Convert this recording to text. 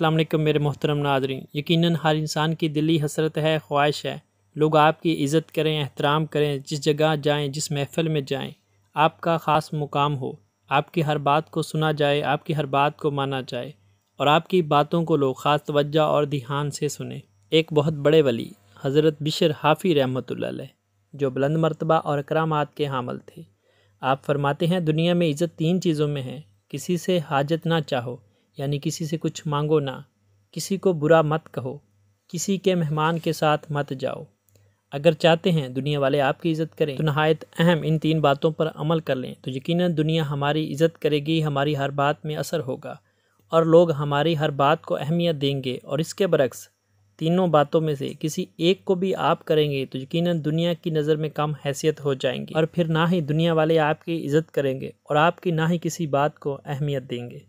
अल्लाम मेरे मोहतरम नाजरीन यकीनन हर इंसान की दिली हसरत है ख्वाहिश है लोग आपकी इज़्ज़त करें एहतराम करें जिस जगह जाएं जिस महफ़िल में जाएं आपका ख़ास मुकाम हो आपकी हर बात को सुना जाए आपकी हर बात को माना जाए और आपकी बातों को लोग ख़ास तवज्जा और ध्यान से सुने एक बहुत बड़े वली हज़रत बिशर हाफ़ी रहमत जो बुलंद मरतबा और अक्राम के हामल थे आप फरमाते हैं दुनिया में इज़्ज़त तीन चीज़ों में है किसी से हाजत ना चाहो यानी किसी से कुछ मांगो ना किसी को बुरा मत कहो किसी के मेहमान के साथ मत जाओ अगर चाहते हैं दुनिया वाले आपकी इज़्ज़त करें तो नहायत अहम इन तीन बातों पर अमल कर लें तो यकीन दुनिया हमारी इज़्ज़त करेगी हमारी हर बात में असर होगा और लोग हमारी हर बात को अहमियत देंगे और इसके बरक्स तीनों बातों में से किसी एक को भी आप करेंगे तो यकीन दुनिया की नज़र में कम हैसियत हो जाएंगी और फिर ना ही दुनिया वाले आपकी इज़्ज़त करेंगे और आपकी ना ही किसी बात को अहमियत देंगे